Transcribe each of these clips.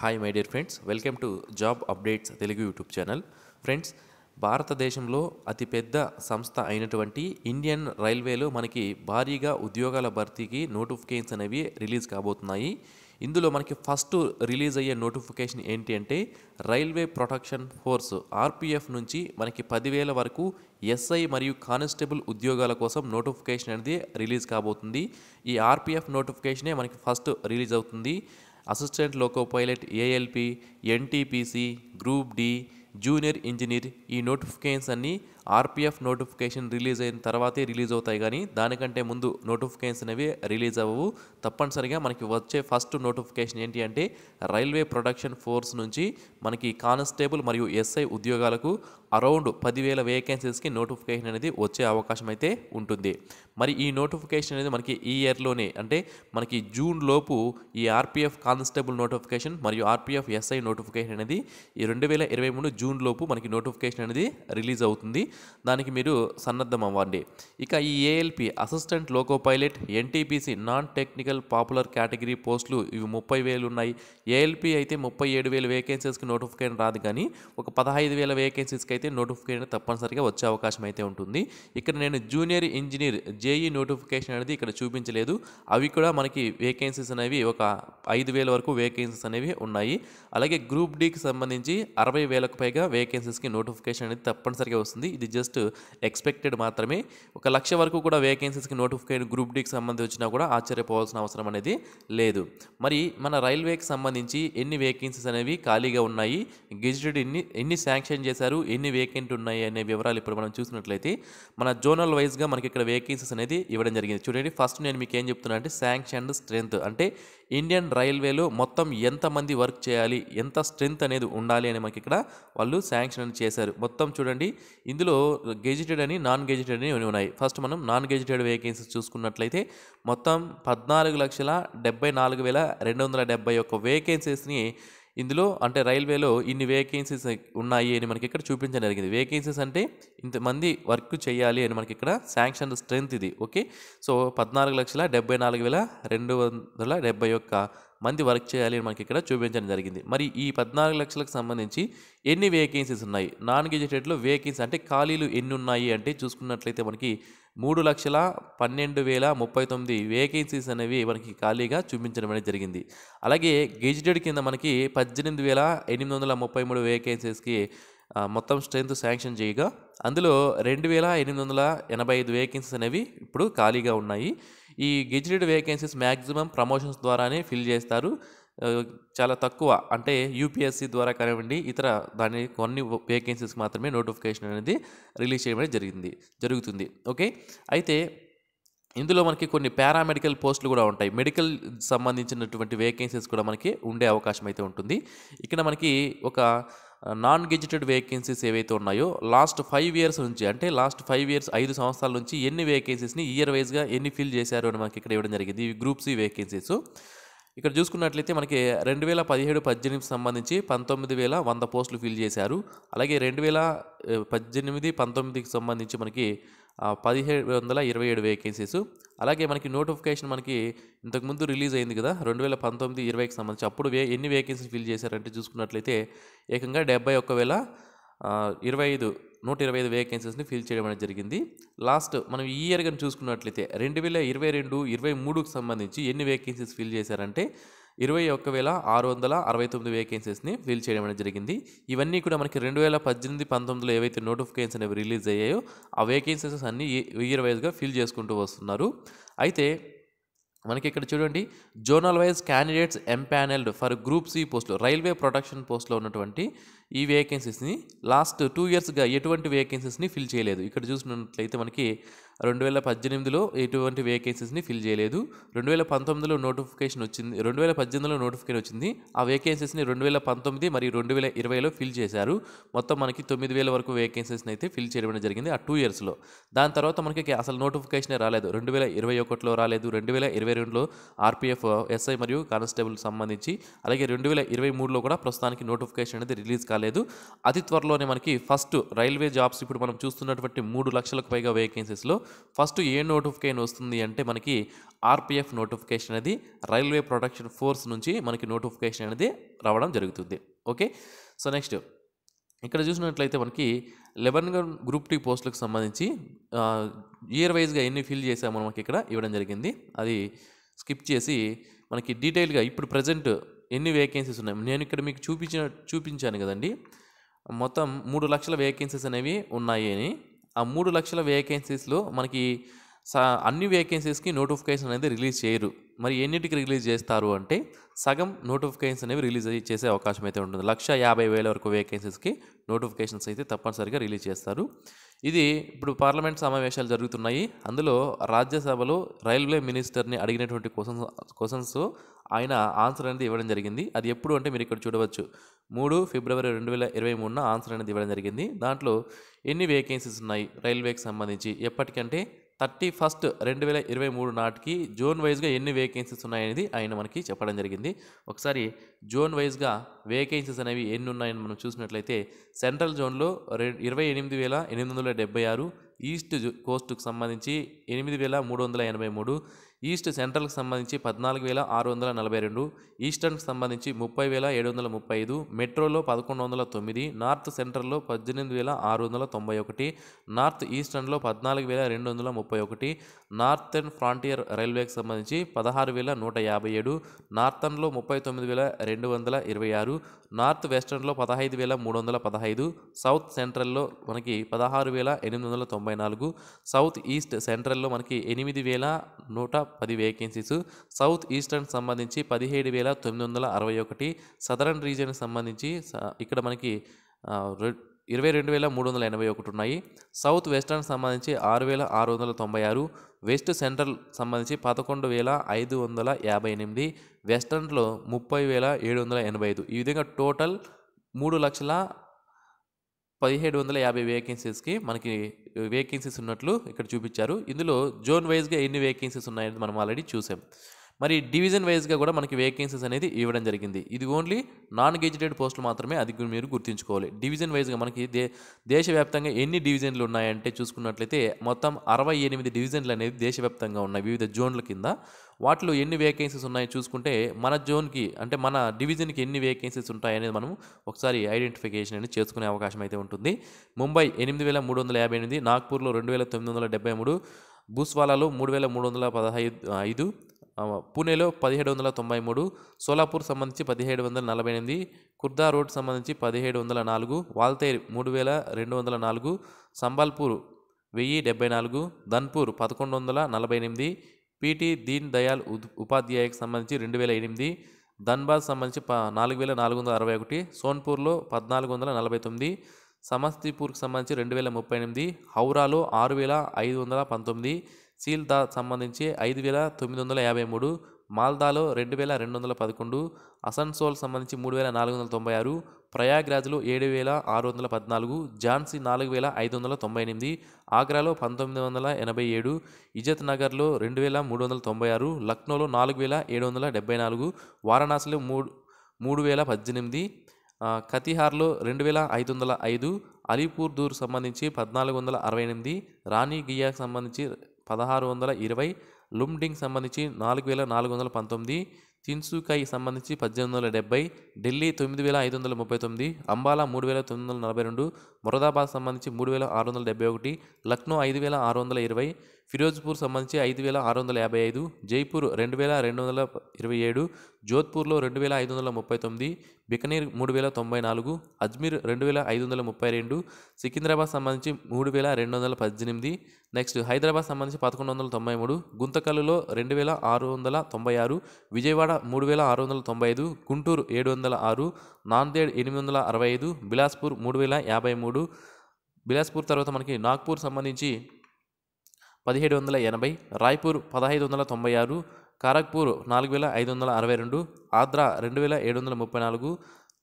hi my dear friends welcome to job updates Telugu YouTube channel friends భారతదేశంలో అతిపెద్ద సంస్థ అయినటువంటి ఇండియన్ రైల్వేలో మనకి భారీగా ఉద్యోగాల భర్తీకి నోటిఫికేషన్స్ అనేవి రిలీజ్ కాబోతున్నాయి ఇందులో మనకి ఫస్ట్ రిలీజ్ అయ్యే నోటిఫికేషన్ ఏంటి అంటే రైల్వే ప్రొటెక్షన్ ఫోర్స్ ఆర్పీఎఫ్ నుంచి మనకి పదివేల వరకు ఎస్ఐ మరియు కానిస్టేబుల్ ఉద్యోగాల కోసం నోటిఫికేషన్ అనేది రిలీజ్ కాబోతుంది ఈ ఆర్పీఎఫ్ నోటిఫికేషనే మనకి ఫస్ట్ రిలీజ్ అవుతుంది assistant loco pilot ALP NTPC group D junior engineer ఈ నోటిఫికేషన్స్ అన్నీ ఆర్పిఎఫ్ నోటిఫికేషన్ రిలీజ్ అయిన తర్వాతే రిలీజ్ అవుతాయి కానీ దానికంటే ముందు నోటిఫికేషన్స్ అనేవి రిలీజ్ అవ్వవు తప్పనిసరిగా మనకి వచ్చే ఫస్ట్ నోటిఫికేషన్ ఏంటి అంటే రైల్వే ప్రొడక్షన్ ఫోర్స్ నుంచి మనకి కానిస్టేబుల్ మరియు ఎస్ఐ ఉద్యోగాలకు అరౌండ్ పదివేల వేకెన్సీస్కి నోటిఫికేషన్ అనేది వచ్చే అవకాశం అయితే ఉంటుంది మరి ఈ నోటిఫికేషన్ అనేది మనకి ఈ ఇయర్లోనే అంటే మనకి జూన్ లోపు ఈ ఆర్పిఎఫ్ కానిస్టేబుల్ నోటిఫికేషన్ మరియు ఆర్పిఎఫ్ ఎస్ఐ నోటిఫికేషన్ అనేది ఈ రెండు వేల ఇరవై మూడు జూన్ లోపు మనకి నోటిఫికేషన్ అనేది రిలీజ్ అవుతుంది దానికి మీరు సన్నద్ధం అవ్వండి ఇక ఈ ALP assistant loco pilot NTPC non technical popular category పోస్టులు ఇవి ముప్పై వేలు ఉన్నాయి ఏఎల్పి అయితే ముప్పై ఏడు వేల వేకెన్సీస్కి నోటిఫికేషన్ రాదు కానీ ఒక పదహైదు వేల వేకెన్సీస్కి అయితే నోటిఫికేషన్ తప్పనిసరిగా వచ్చే అవకాశం అయితే ఉంటుంది ఇక్కడ నేను జూనియర్ ఇంజనీర్ జేఈ నోటిఫికేషన్ అనేది ఇక్కడ చూపించలేదు అవి కూడా మనకి వేకెన్సీస్ అనేవి ఒక ఐదు వేల వరకు వేకెన్సీస్ అనేవి ఉన్నాయి అలాగే గ్రూప్ డీకి సంబంధించి అరవై వేలకు పైగా వేకెన్సీస్కి నోటిఫికేషన్ అనేది తప్పనిసరిగా వస్తుంది ఇది ఇది జస్ట్ ఎక్స్పెక్టెడ్ మాత్రమే ఒక లక్ష వరకు కూడా వేకెన్సీస్కి నోటిఫికేషన్ గ్రూప్ డీకి సంబంధించి వచ్చినా కూడా ఆశ్చర్యపోవాల్సిన అవసరం అనేది లేదు మరి మన రైల్వేకి సంబంధించి ఎన్ని వేకెన్సీస్ అనేవి ఖాళీగా ఉన్నాయి గెజిటెడ్ ఎన్ని ఎన్ని శాంక్షన్ చేశారు ఎన్ని వేకెంట్ ఉన్నాయి అనే వివరాలు ఇప్పుడు మనం చూసినట్లయితే మన జోనల్ వైజ్గా మనకి ఇక్కడ వేకెన్సీస్ అనేది ఇవ్వడం జరిగింది చూడండి ఫస్ట్ నేను మీకు ఏం చెప్తున్నా అంటే శాంక్షన్ స్ట్రెంత్ అంటే ఇండియన్ రైల్వేలో మొత్తం ఎంతమంది వర్క్ చేయాలి ఎంత స్ట్రెంత్ అనేది ఉండాలి అని మనకి ఇక్కడ వాళ్ళు శాంక్షన్ చేశారు మొత్తం చూడండి ఇందులో గెజిటెడ్ అని నాన్ గెజిటెడ్ అని ఉన్నాయి ఫస్ట్ మనం నాన్ గెజిటెడ్ వేకెన్సీస్ చూసుకున్నట్లయితే మొత్తం పద్నాలుగు లక్షల డెబ్బై నాలుగు వేల రెండు వందల డెబ్బై ఒక్క వేకెన్సీస్ని ఇందులో అంటే రైల్వేలో ఇన్ని వేకెన్సీస్ ఉన్నాయి అని మనకి ఇక్కడ చూపించడం జరిగింది వేకెన్సీస్ అంటే ఇంతమంది వర్క్ చేయాలి అని మనకి ఇక్కడ శాంక్షన్ స్ట్రెంత్ ఇది ఓకే సో పద్నాలుగు లక్షల డెబ్బై నాలుగు వేల రెండు వందల డెబ్బై ఒక్క మంది వర్క్ చేయాలి అని మనకి ఇక్కడ చూపించడం జరిగింది మరి ఈ పద్నాలుగు లక్షలకు సంబంధించి ఎన్ని వేకెన్సీస్ ఉన్నాయి నాన్ గెజిటెడ్లో వేకెన్సీ అంటే ఖాళీలు ఎన్ని ఉన్నాయి అంటే చూసుకున్నట్లయితే మనకి మూడు లక్షల పన్నెండు వేల ముప్పై తొమ్మిది వేకెన్సీస్ అనేవి మనకి ఖాళీగా చూపించడం అనేది జరిగింది అలాగే గెజిటెడ్ కింద మనకి పద్దెనిమిది వేల ఎనిమిది వందల ముప్పై మూడు వేకెన్సీస్కి మొత్తం స్ట్రెంత్ శాంక్షన్ చేయగా అందులో రెండు వేల ఎనిమిది వందల ఎనభై ఐదు వేకెన్సీస్ అనేవి ఇప్పుడు ఖాళీగా ఉన్నాయి ఈ గెజిటెడ్ వేకెన్సీస్ మ్యాక్సిమం ప్రమోషన్స్ ద్వారానే ఫిల్ చేస్తారు చాలా తక్కువ అంటే యూపీఎస్సీ ద్వారా కానివ్వండి ఇతర దాని కొన్ని వేకెన్సీస్ మాత్రమే నోటిఫికేషన్ అనేది రిలీజ్ చేయడం జరిగింది జరుగుతుంది ఓకే అయితే ఇందులో మనకి కొన్ని పారామెడికల్ పోస్టులు కూడా ఉంటాయి మెడికల్ సంబంధించినటువంటి వేకెన్సీస్ కూడా మనకి ఉండే అవకాశం అయితే ఉంటుంది ఇక్కడ మనకి ఒక నాన్ గెజిటెడ్ వేకెన్సీస్ ఏవైతే ఉన్నాయో లాస్ట్ ఫైవ్ ఇయర్స్ నుంచి అంటే లాస్ట్ ఫైవ్ ఇయర్స్ ఐదు సంవత్సరాల నుంచి ఎన్ని వేకెన్సీస్ని ఇయర్ వైజ్గా ఎన్ని ఫిల్ చేశారు అని మనకి ఇక్కడ ఇవ్వడం జరిగింది ఇవి గ్రూప్ సి వేకెన్సీస్ ఇక్కడ చూసుకున్నట్లయితే మనకి రెండు వేల పదిహేడు పద్దెనిమిది సంబంధించి పంతొమ్మిది వేల వంద పోస్టులు ఫిల్ చేశారు అలాగే రెండు వేల పద్దెనిమిది పంతొమ్మిదికి సంబంధించి మనకి పదిహేడు వందల ఇరవై ఏడు వేకెన్సీస్ అలాగే మనకి నోటిఫికేషన్ మనకి ఇంతకుముందు రిలీజ్ అయింది కదా రెండు వేల పంతొమ్మిది ఇరవైకి సంబంధించి అప్పుడు వే ఎన్ని వేకెన్సీస్ ఫిల్ చేశారంటే చూసుకున్నట్లయితే ఏకంగా డెబ్బై ఒక్క వేల ఇరవై ఐదు నూట ఇరవై ఐదు వేకెన్సీస్ని ఫిల్ చేయడం అనేది జరిగింది లాస్ట్ మనం ఈ ఇయర్ కానీ చూసుకున్నట్లయితే రెండు వేల ఇరవై రెండు ఇరవై మూడుకు సంబంధించి ఎన్ని వేకెన్సీస్ ఫిల్ చేశారంటే ఇరవై ఒక్క వేల ఆరు వందల అరవై తొమ్మిది వేకెన్సీస్ని ఫిల్ చేయడం అనేది జరిగింది ఇవన్నీ కూడా మనకి రెండు వేల పద్దెనిమిది పంతొమ్మిదిలో ఏవైతే నోటిఫికేషన్స్ అనేవి రిలీజ్ అయ్యాయో ఆ వేకెన్సీస్ అన్నీ ఇయర్ వైజ్గా ఫిల్ చేసుకుంటూ వస్తున్నారు అయితే మనకి ఇక్కడ చూడండి zonal wise candidates empanelled for group C పోస్టులు రైల్వే ప్రొటెక్షన్ పోస్ట్లో ఉన్నటువంటి ఈ వేకెన్సీస్ని లాస్ట్ టూ ఇయర్స్గా ఎటువంటి వేకెన్సీస్ని ఫిల్ చేయలేదు ఇక్కడ చూసినట్లయితే మనకి రెండు వేల పద్దెనిమిదిలో ఎటువంటి వేకెన్సీస్ని ఫిల్ చేయలేదు రెండు వేల పంతొమ్మిదిలో నోటిఫికేషన్ వచ్చింది రెండు వేల పద్దెనిమిదిలో నోటిఫికేషన్ వచ్చింది ఆ వేకెన్సీస్ని రెండు వేల పంతొమ్మిది మరియు రెండు వేల ఇరవైలో ఫిల్ చేశారు మొత్తం మనకి తొమ్మిది వేల వరకు వేకెన్సీస్ని అయితే ఫిల్ చేయడం జరిగింది ఆ టూ ఇయర్స్లో దాని తర్వాత మనకి అసలు నోటిఫికేషనే రాలేదు రెండు వేల ఇరవై ఒకటిలో రాలేదు రెండు వేల ఇరవై రెండులో ఆర్పీఎఫ్ ఎస్ఐ మరియు కానిస్టేబుల్ సంబంధించి అలాగే రెండు వేల ఇరవై మూడులో కూడా ప్రస్తుతానికి నోటిఫికేషన్ అనేది రిలీజ్ కాలేదు అతి త్వరలోనే మనకి ఫస్ట్ రైల్వే జాబ్స్ ఇప్పుడు మనం చూస్తున్నటువంటి మూడు లక్షలకు పైగా వేకెన్సీస్లో ఫస్ట్ ఏ నోటిఫికేషన్ వస్తుంది అంటే మనకి ఆర్పిఎఫ్ నోటిఫికేషన్ అనేది రైల్వే ప్రొటెక్షన్ ఫోర్స్ నుంచి మనకి నోటిఫికేషన్ అనేది రావడం జరుగుతుంది ఓకే సో నెక్స్ట్ ఇక్కడ చూసినట్లయితే మనకి లెవెన్ గ్రూప్ టీ పోస్టులకు సంబంధించి ఇయర్ వైజ్గా ఎన్ని ఫిల్ చేసామో మనకి ఇక్కడ ఇవ్వడం జరిగింది అది స్కిప్ చేసి మనకి డీటెయిల్గా ఇప్పుడు ప్రజెంట్ ఎన్ని వేకెన్సీస్ ఉన్నాయి నేను ఇక్కడ మీకు చూపించిన చూపించాను కదండి మొత్తం మూడు లక్షల వేకెన్సీస్ అనేవి ఉన్నాయి అని ఆ మూడు లక్షల వేకెన్సీస్లో మనకి అన్ని వేకెన్సీస్కి నోటిఫికేషన్ అనేది రిలీజ్ చేయరు మరి ఎన్నిటికి రిలీజ్ చేస్తారు అంటే సగం నోటిఫికేషన్స్ అనేవి రిలీజ్ చేసే అవకాశం అయితే ఉంటుంది లక్ష యాభై వేల వరకు వేకెన్సీస్కి నోటిఫికేషన్స్ అయితే తప్పనిసరిగా రిలీజ్ చేస్తారు ఇది ఇప్పుడు పార్లమెంట్ సమావేశాలు జరుగుతున్నాయి అందులో రాజ్యసభలో రైల్వే మినిస్టర్ని అడిగినటువంటి క్వశ్చన్స్ క్వశ్చన్స్ ఆయన ఆన్సర్ అనేది ఇవ్వడం జరిగింది అది ఎప్పుడు అంటే మీరు ఇక్కడ చూడవచ్చు మూడు ఫిబ్రవరి రెండు వేల ఇరవై మూడున ఆన్సర్ అనేది ఇవ్వడం జరిగింది దాంట్లో ఎన్ని వేకెన్సీస్ ఉన్నాయి రైల్వేకి సంబంధించి ఎప్పటికంటే థర్టీ ఫస్ట్ రెండు వేల ఇరవై మూడు నాటికి జోన్ వైజ్గా ఎన్ని వేకెన్సీస్ ఉన్నాయనేది ఆయన మనకి చెప్పడం జరిగింది ఒకసారి జోన్ వైజ్గా వేకెన్సీస్ అనేవి ఎన్ని ఉన్నాయని మనం చూసినట్లయితే సెంట్రల్ జోన్లో రె ఇరవై ఎనిమిది వేల ఎనిమిది వందల డెబ్బై ఆరు ఈస్ట్ కోస్ట్కు సంబంధించి ఎనిమిది వేల మూడు వందల ఎనభై మూడు ఈస్ట్ సెంట్రల్కి సంబంధించి పద్నాలుగు వేల ఆరు వందల నలభై రెండు ఈస్టర్న్కి సంబంధించి ముప్పై వేల ఏడు వందల ముప్పై ఐదు మెట్రోలో పదకొండు వందల తొమ్మిది నార్త్ సెంట్రల్లో పద్దెనిమిది వేల ఆరు వందల తొంభై ఒకటి నార్త్ ఈస్టర్న్లో పద్నాలుగు వేల రెండు వందల ముప్పై ఒకటి నార్థన్ ఫ్రాంటియర్ రైల్వేకి సంబంధించి పదహారు వేల నూట యాభై ఏడు నార్థన్లో ముప్పై తొమ్మిది వేల రెండు వందల ఇరవై ఆరు నార్త్ వెస్టర్న్లో పదహైదు వేల మూడు వందల పదహైదు సౌత్ సెంట్రల్లో మనకి పదహారు వేల ఎనిమిది వందల తొంభై నాలుగు సౌత్ ఈస్ట్ సెంట్రల్లో మనకి ఎనిమిది వేల నూట పది వేకెన్సీస్ సౌత్ ఈస్టర్న్ సంబంధించి పదిహేడు వేల తొమ్మిది వందల అరవై ఒకటి సదరన్ రీజియన్ సంబంధించి ఇక్కడ మనకి ఇరవై రెండు వేల మూడు వందల ఎనభై ఒకటి ఉన్నాయి సౌత్ వెస్టర్న్ సంబంధించి ఆరు వేల ఆరు వందల తొంభై ఆరు వెస్ట్ సెంట్రల్ సంబంధించి పదకొండు వేల ఐదు వందల యాభై ఎనిమిది వెస్టర్న్లో ముప్పై వేల ఏడు వందల ఎనభై ఐదు ఈ విధంగా టోటల్ మూడు లక్షల పదిహేడు వందల యాభై వేకెన్సీస్కి మనకి వేకెన్సీస్ ఉన్నట్లు ఇక్కడ చూపించారు ఇందులో జోన్ వైజ్గా ఎన్ని వేకెన్సీస్ ఉన్నాయని మనం ఆల్రెడీ చూసాం మరి డివిజన్ వైజ్గా కూడా మనకి వేకెన్సీస్ అనేది ఇవ్వడం జరిగింది ఇది ఓన్లీ నాన్ గెజిటెడ్ పోస్టులు మాత్రమే అది మీరు గుర్తుంచుకోవాలి డివిజన్ వైజ్గా మనకి దే దేశవ్యాప్తంగా ఎన్ని డివిజన్లు ఉన్నాయంటే చూసుకున్నట్లయితే మొత్తం అరవై ఎనిమిది డివిజన్లు అనేది దేశవ్యాప్తంగా ఉన్నాయి వివిధ జోన్ల కింద వాటిలో ఎన్ని వేకెన్సీస్ ఉన్నాయో చూసుకుంటే మన జోన్కి అంటే మన డివిజన్కి ఎన్ని వేకెన్సీస్ ఉంటాయనేది మనం ఒకసారి ఐడెంటిఫికేషన్ అనేది చేసుకునే అవకాశం అయితే ఉంటుంది ముంబై ఎనిమిది వేల మూడు వందల యాభై ఎనిమిది నాగ్పూర్లో రెండు వేల తొమ్మిది వందల డెబ్బై మూడు భూస్వాలాలో మూడు వేల మూడు వందల పదహైదు ఐదు పూణేలో పదిహేడు వందల తొంభై మూడు సోలాపూర్ సంబంధించి పదిహేడు వందల నలభై ఎనిమిది కుర్దా రోడ్ సంబంధించి పదిహేడు వందల నాలుగు వాల్తేరి మూడు వేల రెండు వందల నాలుగు సంబల్పూర్ వెయ్యి డెబ్బై నాలుగు ధన్పూర్ పదకొండు వందల నలభై ఎనిమిది పీటీ దీన్ దయాల్ ఉపాధ్యాయకు సంబంధించి రెండు వేల ఎనిమిది ధన్బాద్ సంబంధించి ప నాలుగు వేల నాలుగు వందల అరవై ఒకటి సోన్పూర్లో పద్నాలుగు వందల నలభై తొమ్మిది సమస్తీపూర్కి సంబంధించి రెండు వేల ముప్పై ఎనిమిది హౌరాలో ఆరు వేల ఐదు వందల పంతొమ్మిది సీల్దా సంబంధించి ఐదు వేల తొమ్మిది వందల యాభై మూడు మాల్దాలో రెండు వేల రెండు వందల పదకొండు అసన్సోల్ సంబంధించి మూడు వేల నాలుగు వందల తొంభై ఆరు ప్రయాగ్రాజ్లో ఏడు వేల ఆరు వందల పద్నాలుగు ఝాన్సీ నాలుగు వేల ఐదు వందల తొంభై ఎనిమిది ఆగ్రాలో పంతొమ్మిది వందల ఎనభై ఏడు ఇజత్ నగర్లో రెండు వేల మూడు వందల తొంభై ఆరు లక్నోలో నాలుగు వేల ఏడు వందల డెబ్బై నాలుగు వారణాసిలో మూడు మూడు వేల పద్దెనిమిది కతిహార్లో రెండు వేల ఐదు వందల ఐదు అలీపూర్ దూర్ సంబంధించి పద్నాలుగు వందల అరవై ఎనిమిది రాణి గియాకు సంబంధించి పదహారు వందల ఇరవై లుమ్డింగ్ సంబంధించి నాలుగు వేల నాలుగు వందల పంతొమ్మిది తిన్సుకాయ్ సంబంధించి పద్దెనిమిది వందల డెబ్బై ఢిల్లీ తొమ్మిది వేల ఐదు వందల ముప్పై తొమ్మిది అంబాలా మూడు వేల తొమ్మిది వందల నలభై రెండు మురదాబాద్ సంబంధించి మూడు వేల ఆరు వందల డెబ్బై ఒకటి లక్నో ఐదు వేల ఆరు వందల ఇరవై ఫిరోజ్పూర్ సంబంధించి ఐదు వేల ఆరు వందల యాభై ఐదు జైపూర్ రెండు వేల రెండు వందల ఇరవై ఏడు జోధ్పూర్లో రెండు వేల ఐదు వందల ముప్పై తొమ్మిది బికనీర్ మూడు వేల తొంభై నాలుగు అజ్మీర్ రెండు వేల ఐదు వందల ముప్పై రెండు సికింద్రాబాద్ సంబంధించి మూడు వేల రెండు వందల పద్దెనిమిది నెక్స్ట్ హైదరాబాద్ సంబంధించి పదకొండు వందల తొంభై మూడు గుంతకల్లులో రెండు వేల ఆరు వందల తొంభై ఆరు విజయవాడ మూడు వేల ఆరు వందల తొంభై ఐదు గుంటూరు ఏడు వందల ఆరు నాందేడ్ ఎనిమిది వందల అరవై ఐదు బిలాస్పూర్ మూడు వేల యాభై మూడు బిలాస్పూర్ తర్వాత మనకి నాగ్పూర్ సంబంధించి పదిహేడు వందల ఎనభై రాయ్పూర్ పదహైదు వందల తొంభై ఆరు ఖరగ్పూర్ నాలుగు వేల ఐదు వందల అరవై రెండు ఆద్రా రెండు వేల ఏడు వందల ముప్పై నాలుగు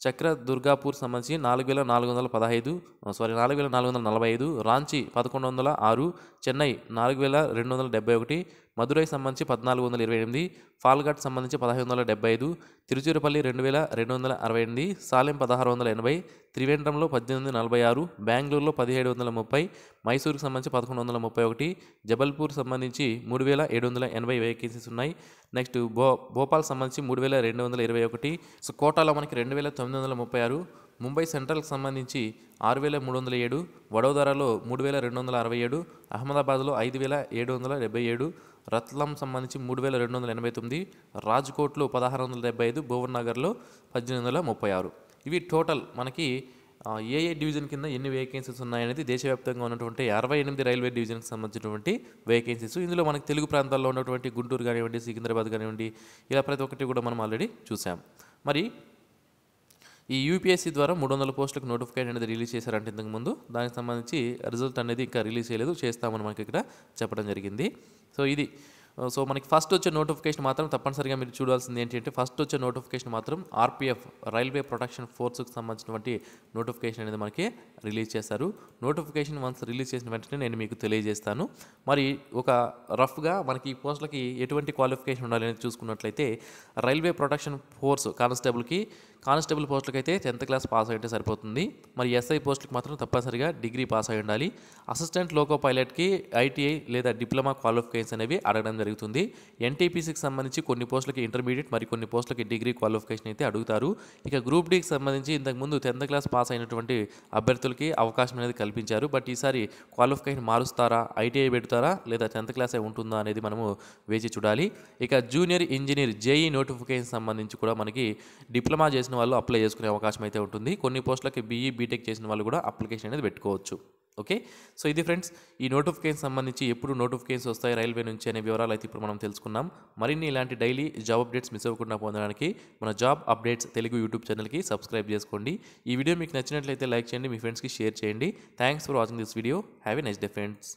చక్ర దుర్గాపూర్ సంబంధించి నాలుగు వేల నాలుగు వందల పదహైదు సారీ నాలుగు వేల నాలుగు వందల నలభై ఐదు రాంచి పదకొండు వందల ఆరు చెన్నై నాలుగు వేల రెండు వందల డెబ్బై ఒకటి మదురై సంబంధించి పద్నాలుగు వందల ఇరవై ఎనిమిది ఫాల్ఘాట్ సంబంధించి పదహైదు వందల డెబ్బై ఐదు తిరుచిరపల్లి రెండు వేల రెండు వందల అరవై ఎనిమిది సాలెం పదహారు వందల ఎనభై త్రివేంద్రంలో పద్దెనిమిది నలభై ఆరు బెంగళూరులో పదిహేడు వందల ముప్పై మైసూరుకు సంబంధించి పదకొండు వందల ముప్పై ఒకటి జబల్పూర్ సంబంధించి మూడు వేల ఏడు వందల ఎనభై వేకెన్సీస్ ఉన్నాయి నెక్స్ట్ భో భోపాల్ సంబంధించి మూడు వేల రెండు వందల ఇరవై ఒకటి సో కోటాలో మనకి రెండు వేల తొమ్మిది వందల ముప్పై ఆరు ముంబై సెంట్రల్కి సంబంధించి ఆరు వేల మూడు వందల ఏడు వడోదరాలో మూడు వేల రెండు వందల అరవై ఏడు అహ్మదాబాద్లో ఐదు వేల ఏడు వందల డెబ్బై ఏడు రత్లం సంబంధించి మూడు వేల రెండు వందల ఎనభై తొమ్మిది రాజ్కోట్లో పదహారు వందల డెబ్బై ఐదు నగర్లో పద్దెనిమిది వందల ముప్పై ఆరు ఇవి టోటల్ మనకి ఏ ఏ డివిజన్ కింద ఎన్ని వేకెన్సీస్ ఉన్నాయనేది దేశవ్యాప్తంగా ఉన్నటువంటి అరవై ఎనిమిది రైల్వే డివిజన్కి సంబంధించినటువంటి వేకెన్సీస్ ఇందులో మనకి తెలుగు ప్రాంతాల్లో ఉన్నటువంటి గుంటూరు కానివ్వండి సికింద్రాబాద్ కానివ్వండి ఇలా ప్రతి ఒక్కటి కూడా మనం ఆల్రెడీ చూసాం మరి ఈ యూపీఎస్సీ ద్వారా మూడు వందల పోస్టులకు నోటిఫికేషన్ అనేది రిలీజ్ చేశారంటే ఇంతకుముందు దానికి సంబంధించి రిజల్ట్ అనేది ఇంకా రిలీజ్ చేయలేదు చేస్తామని మనకి ఇక్కడ చెప్పడం జరిగింది సో ఇది సో మనకి ఫస్ట్ వచ్చే నోటిఫికేషన్ మాత్రం తప్పనిసరిగా మీరు చూడాల్సింది ఏంటంటే ఫస్ట్ వచ్చే నోటిఫికేషన్ మాత్రం ఆర్పిఎఫ్ రైల్వే ప్రొటెక్షన్ ఫోర్స్కి సంబంధించినటువంటి నోటిఫికేషన్ అనేది మనకి రిలీజ్ చేస్తారు నోటిఫికేషన్ వన్స్ రిలీజ్ చేసిన వెంటనే నేను మీకు తెలియజేస్తాను మరి ఒక రఫ్గా మనకి ఈ పోస్టులకి ఎటువంటి క్వాలిఫికేషన్ ఉండాలి అనేది చూసుకున్నట్లయితే రైల్వే ప్రొటెక్షన్ ఫోర్స్ కానిస్టేబుల్కి కానిస్టేబుల్ పోస్టులకు అయితే టెన్త్ క్లాస్ పాస్ అయితే సరిపోతుంది మరి ఎస్ఐ పోస్టులకు మాత్రం తప్పనిసరిగా డిగ్రీ పాస్ అయి ఉండాలి అసిస్టెంట్ లోకో పైలట్కి ఐటీఐ లేదా డిప్లొమా క్వాలిఫికేషన్స్ అనేవి అడగడం జరుగుతుంది ఎన్టీపీసీకి సంబంధించి కొన్ని పోస్టులకి ఇంటర్మీడియట్ మరి కొన్ని పోస్టులకి డిగ్రీ క్వాలిఫికేషన్ అయితే అడుగుతారు ఇక గ్రూప్ డీకి సంబంధించి ఇంతకుముందు టెన్త్ క్లాస్ పాస్ అయినటువంటి అభ్యర్థులకి అవకాశం అనేది కల్పించారు బట్ ఈసారి క్వాలిఫికేషన్ మారుస్తారా ఐటీఐ పెడతారా లేదా టెన్త్ క్లాసే ఉంటుందా అనేది మనము వేచి చూడాలి ఇక జూనియర్ ఇంజనీర్ జేఈ నోటిఫికేషన్ సంబంధించి కూడా మనకి డిప్లొమా చేసిన చేసిన వాళ్ళు అప్లై చేసుకునే అవకాశం అయితే ఉంటుంది కొన్ని పోస్టులకి బీఈ బీటెక్ e, చేసిన వాళ్ళు కూడా అప్లికేషన్ అనేది పెట్టుకోవచ్చు ఓకే సో ఇది ఫ్రెండ్స్ ఈ నోటిఫికేషన్ సంబంధించి ఎప్పుడు నోటిఫికేషన్స్ వస్తాయి రైల్వే నుంచి అనే వివరాలు అయితే ఇప్పుడు మనం తెలుసుకున్నాం మరిన్ని ఇలాంటి డైలీ జాబ్ అప్డేట్స్ మిస్ అవ్వకుండా పొందడానికి మన జాబ్ అప్డేట్స్ తెలుగు యూట్యూబ్ ఛానల్కి సబ్స్క్రైబ్ చేసుకోండి ఈ వీడియో మీకు నచ్చినట్లయితే లైక్ చేయండి మీ ఫ్రెండ్స్కి షేర్ చేయండి thanks for watching this video have a nice day friends